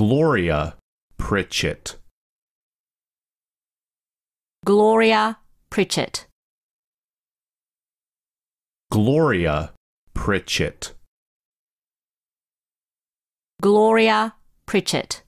Gloria Pritchett. Gloria Pritchett. Gloria Pritchett. Gloria Pritchett.